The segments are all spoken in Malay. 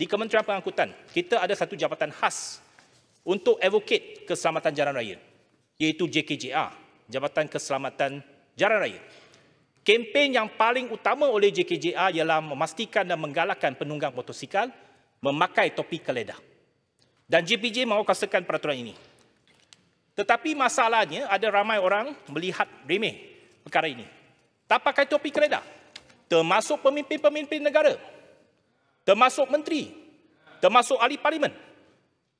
di Kementerian Pengangkutan, kita ada satu jabatan khas untuk advocate keselamatan jalan raya, iaitu JKJR, Jabatan Keselamatan Jalan Raya. Kempen yang paling utama oleh JKJR ialah memastikan dan menggalakkan penunggang motosikal memakai topi keledah. Dan JPJ mengawasakan peraturan ini. Tetapi masalahnya ada ramai orang melihat remeh perkara ini. Tak pakai topi keledah. Termasuk pemimpin-pemimpin negara termasuk menteri, termasuk ahli parlimen.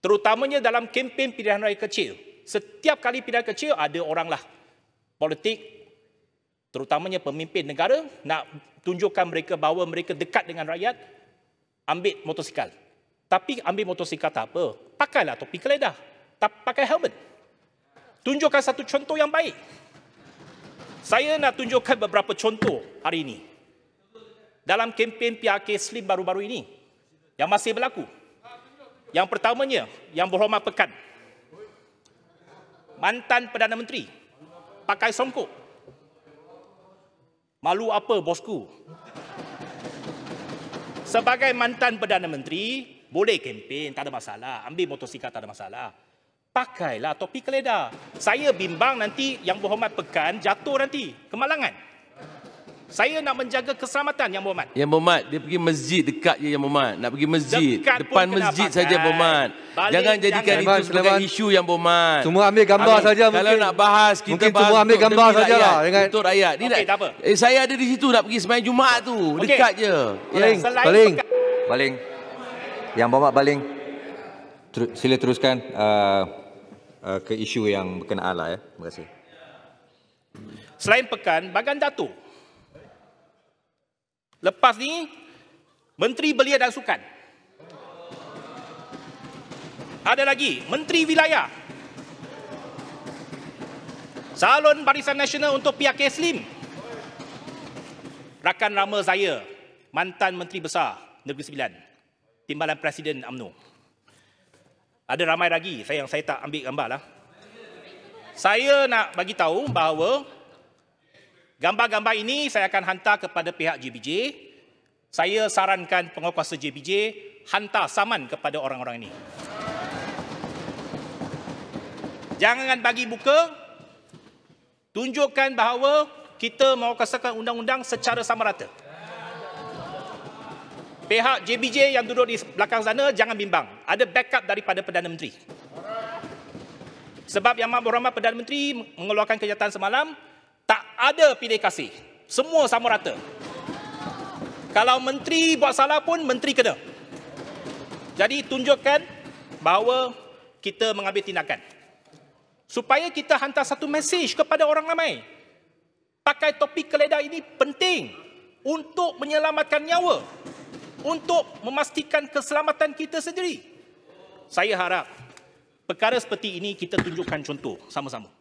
Terutamanya dalam kempen pilihan raya kecil. Setiap kali pilihan kecil ada oranglah politik, terutamanya pemimpin negara nak tunjukkan mereka bahawa mereka dekat dengan rakyat, ambil motosikal. Tapi ambil motosikal tak apa. Pakailah topi keledah. Tak pakai helmet. Tunjukkan satu contoh yang baik. Saya nak tunjukkan beberapa contoh hari ini dalam kempen PRK Slim baru-baru ini yang masih berlaku. Yang pertamanya, yang berhormat pekan. Mantan Perdana Menteri pakai songkok. Malu apa bosku? Sebagai mantan Perdana Menteri, boleh kempen, tak ada masalah. Ambil motosikal, tak ada masalah. Pakailah topi keledar. Saya bimbang nanti yang berhormat pekan jatuh nanti. Kemalangan. Saya nak menjaga keselamatan Yang Muhammad. Yang Muhammad dia pergi masjid dekat je Yang Muhammad. Nak pergi masjid dekat depan masjid saja Yang Muhammad. Balik, jangan jadikan itu sebagai Selamat. isu Yang Muhammad. Semua ambil gambar Amin. saja mungkin. Kalau nak bahas kita mungkin bahas semua ambil gambar sajalah dengan untuk rakyat. Ni okay, tak apa. Eh saya ada di situ nak pergi sembahyang Jumaat tu okay. dekat je. Baling. Baling. Baling. Yang Muhammad baling. Ter sila teruskan uh, uh, ke isu yang berkenaan lah ya. Terima kasih. Selain pekan, bagan datuk Lepas ni, Menteri Belia dan Sukan. Ada lagi, Menteri Wilayah. Salon Barisan Nasional untuk pihak Keslim. Rakan rama saya, mantan Menteri Besar Negeri Sembilan, Timbalan Presiden UMNO. Ada ramai lagi, sayang saya tak ambil gambar lah. Saya nak bagi tahu bahawa Gambar-gambar ini saya akan hantar kepada pihak JBJ. Saya sarankan penguasa JBJ hantar saman kepada orang-orang ini. Jangan bagi buka. Tunjukkan bahawa kita mahu menguasakan undang-undang secara sama rata. Pihak JBJ yang duduk di belakang sana jangan bimbang. Ada backup daripada Perdana Menteri. Sebab Yang Mahu ramah Perdana Menteri mengeluarkan kenyataan semalam tak ada pilih kasih. Semua sama rata. Kalau menteri buat salah pun, menteri kena. Jadi tunjukkan bahawa kita mengambil tindakan. Supaya kita hantar satu mesej kepada orang ramai. Pakai topi keledar ini penting untuk menyelamatkan nyawa. Untuk memastikan keselamatan kita sendiri. Saya harap perkara seperti ini kita tunjukkan contoh sama-sama.